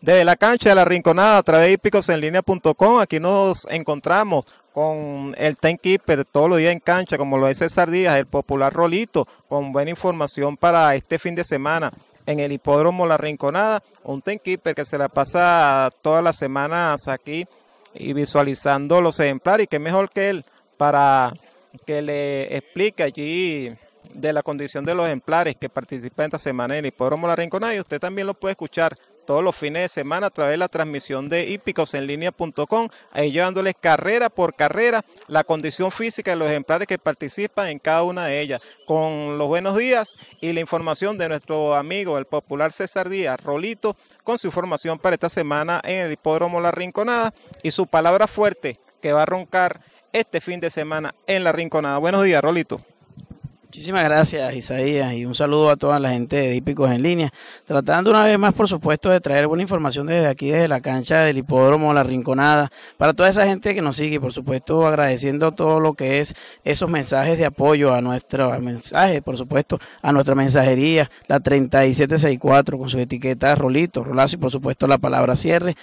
Desde la cancha de la Rinconada a través de hipicosenlinea.com aquí nos encontramos con el Keeper todos los días en cancha, como lo es Sardías, el popular Rolito, con buena información para este fin de semana en el hipódromo La Rinconada, un Keeper que se la pasa todas las semanas aquí y visualizando los ejemplares, que qué mejor que él para que le explique allí de la condición de los ejemplares que participan esta semana en el hipódromo La Rinconada y usted también lo puede escuchar todos los fines de semana a través de la transmisión de hipicosenlinea.com ahí llevándoles carrera por carrera la condición física de los ejemplares que participan en cada una de ellas. Con los buenos días y la información de nuestro amigo, el popular César Díaz, Rolito, con su información para esta semana en el Hipódromo La Rinconada y su palabra fuerte que va a roncar este fin de semana en La Rinconada. Buenos días, Rolito. Muchísimas gracias Isaías y un saludo a toda la gente de Hípicos en línea, tratando una vez más por supuesto de traer buena información desde aquí, desde la cancha del hipódromo La Rinconada, para toda esa gente que nos sigue por supuesto agradeciendo todo lo que es esos mensajes de apoyo a nuestro mensaje, por supuesto a nuestra mensajería, la 3764 con su etiqueta Rolito, Rolazo y por supuesto la palabra cierre,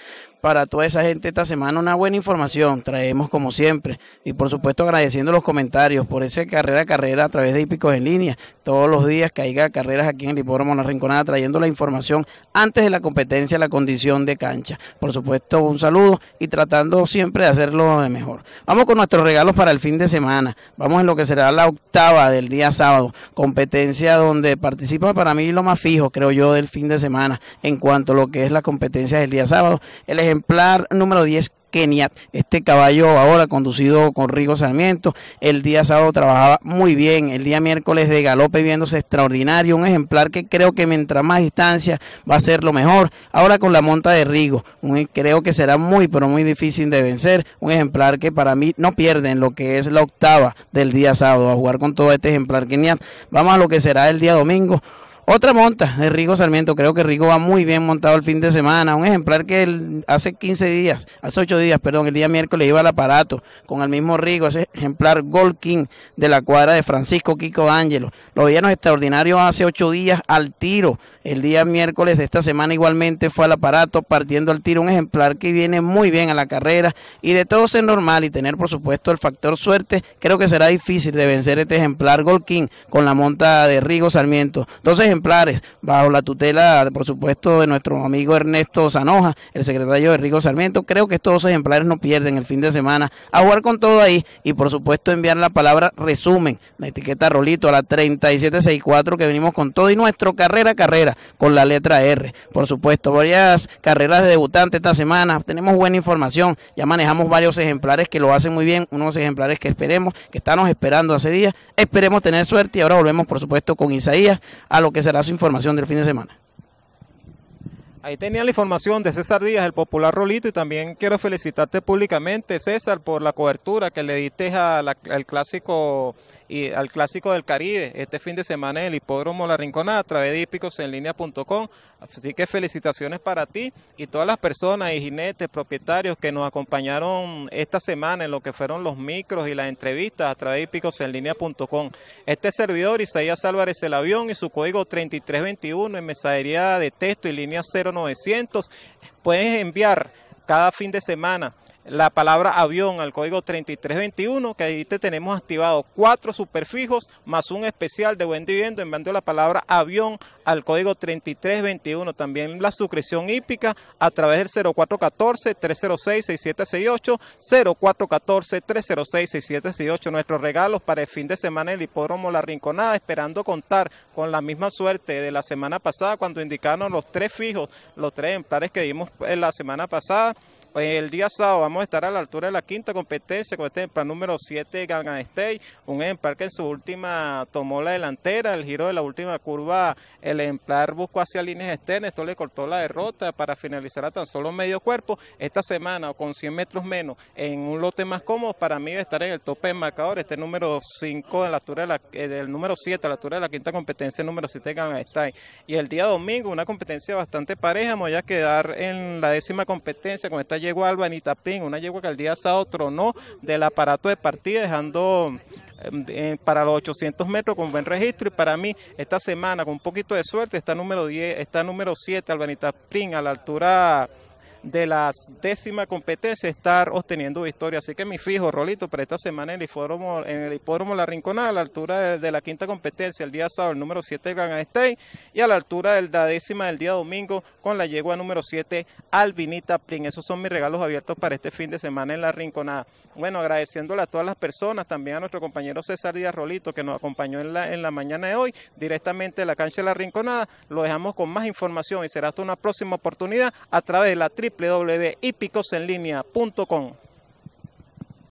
para toda esa gente esta semana una buena información, traemos como siempre y por supuesto agradeciendo los comentarios por esa carrera a carrera a través de Hípicos en línea, todos los días caiga carreras aquí en el Hipódromo La Rinconada, trayendo la información antes de la competencia, la condición de cancha. Por supuesto, un saludo y tratando siempre de hacerlo de mejor. Vamos con nuestros regalos para el fin de semana. Vamos en lo que será la octava del día sábado, competencia donde participa para mí lo más fijo, creo yo, del fin de semana en cuanto a lo que es la competencia del día sábado. El ejemplar número 10 Kenia. Este caballo ahora conducido con Rigo Sarmiento. El día sábado trabajaba muy bien. El día miércoles de galope viéndose extraordinario. Un ejemplar que creo que mientras más distancia va a ser lo mejor. Ahora con la monta de Rigo. creo que será muy, pero muy difícil de vencer. Un ejemplar que para mí no pierde en lo que es la octava del día sábado. A jugar con todo este ejemplar Kenia. Vamos a lo que será el día domingo. Otra monta de Rigo Sarmiento, creo que Rigo va muy bien montado el fin de semana, un ejemplar que hace 15 días, hace 8 días, perdón, el día miércoles iba al aparato con el mismo Rigo, ese ejemplar Gold King de la cuadra de Francisco Kiko Ángelo, Lo veían extraordinarios hace 8 días al tiro, el día miércoles de esta semana igualmente fue al aparato partiendo al tiro un ejemplar que viene muy bien a la carrera y de todo ser normal y tener por supuesto el factor suerte, creo que será difícil de vencer este ejemplar Golquín con la monta de Rigo Sarmiento. Dos ejemplares bajo la tutela por supuesto de nuestro amigo Ernesto Zanoja, el secretario de Rigo Sarmiento. Creo que estos dos ejemplares no pierden el fin de semana a jugar con todo ahí y por supuesto enviar la palabra resumen, la etiqueta Rolito a la 3764 que venimos con todo y nuestro carrera carrera con la letra R. Por supuesto, varias carreras de debutante esta semana. Tenemos buena información. Ya manejamos varios ejemplares que lo hacen muy bien. Unos ejemplares que esperemos, que estamos esperando hace días. Esperemos tener suerte y ahora volvemos, por supuesto, con Isaías a lo que será su información del fin de semana. Ahí tenía la información de César Díaz, el popular Rolito, y también quiero felicitarte públicamente, César, por la cobertura que le diste al clásico y al Clásico del Caribe este fin de semana en el Hipódromo La Rinconada a través de hípicosenlinea.com. Así que felicitaciones para ti y todas las personas y jinetes, propietarios que nos acompañaron esta semana en lo que fueron los micros y las entrevistas a través de hípicosenlinea.com. Este servidor Isaías Álvarez el avión y su código 3321 en mensajería de texto y línea 0900 puedes enviar cada fin de semana la palabra avión al código 3321, que ahí tenemos activado cuatro superfijos más un especial de buen dividendo, enviando la palabra avión al código 3321. También la suscripción hípica a través del 0414-306-6768, 0414-306-6768. Nuestros regalos para el fin de semana en el hipódromo La Rinconada, esperando contar con la misma suerte de la semana pasada cuando indicaron los tres fijos, los tres ejemplares que vimos la semana pasada. Pues el día sábado vamos a estar a la altura de la quinta competencia con este emplar número 7 Galgan State, un ejemplar que en su última tomó la delantera, el giro de la última curva, el emplar buscó hacia líneas externas, esto le cortó la derrota para finalizar a tan solo medio cuerpo. Esta semana con 100 metros menos en un lote más cómodo, para mí estar en el tope en marcador, este número 5 en la altura eh, del número 7 a la altura de la quinta competencia, número 7 Gargan State. Y el día domingo una competencia bastante pareja, me voy a quedar en la décima competencia con esta llegó Albanita Spring, una yegua que al día sábado tronó del aparato de partida, dejando em, eh, para los 800 metros con buen registro y para mí esta semana con un poquito de suerte está número 10, está número 7 Albanita Spring a la altura de la décima competencia estar obteniendo victoria. Así que mi fijo, Rolito, para esta semana en el hipódromo, en el hipódromo La Rinconada, a la altura de, la quinta competencia, el día sábado, el número 7 Gana State, y a la altura de la décima del día domingo, con la yegua número 7, Albinita Plin. Esos son mis regalos abiertos para este fin de semana en La Rinconada. Bueno, agradeciéndole a todas las personas, también a nuestro compañero César Díaz Rolito, que nos acompañó en la, en la mañana de hoy, directamente de la cancha de La Rinconada. Lo dejamos con más información y será hasta una próxima oportunidad a través de la trip www.hipicosenlinea.com